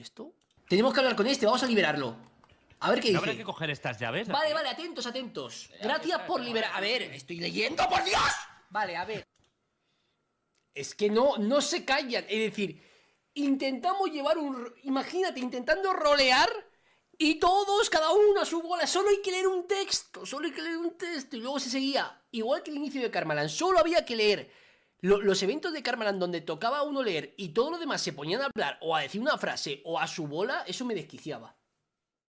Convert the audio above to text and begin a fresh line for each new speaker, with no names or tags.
esto? Tenemos que hablar con este, vamos a liberarlo.
A ver qué dice. Habrá que coger estas llaves. Vale,
vale, atentos, atentos. Gracias por liberar. A ver, estoy leyendo, por Dios. Vale, a ver. Es que no, no se callan. Es decir, intentamos llevar un. Imagínate, intentando rolear. Y todos, cada uno a su bola. Solo hay que leer un texto. Solo hay que leer un texto. Y luego se seguía. Igual que el inicio de Carmalan. Solo había que leer los eventos de Carmelan donde tocaba a uno leer y todo lo demás se ponían a hablar o a decir una frase o a su bola, eso me desquiciaba.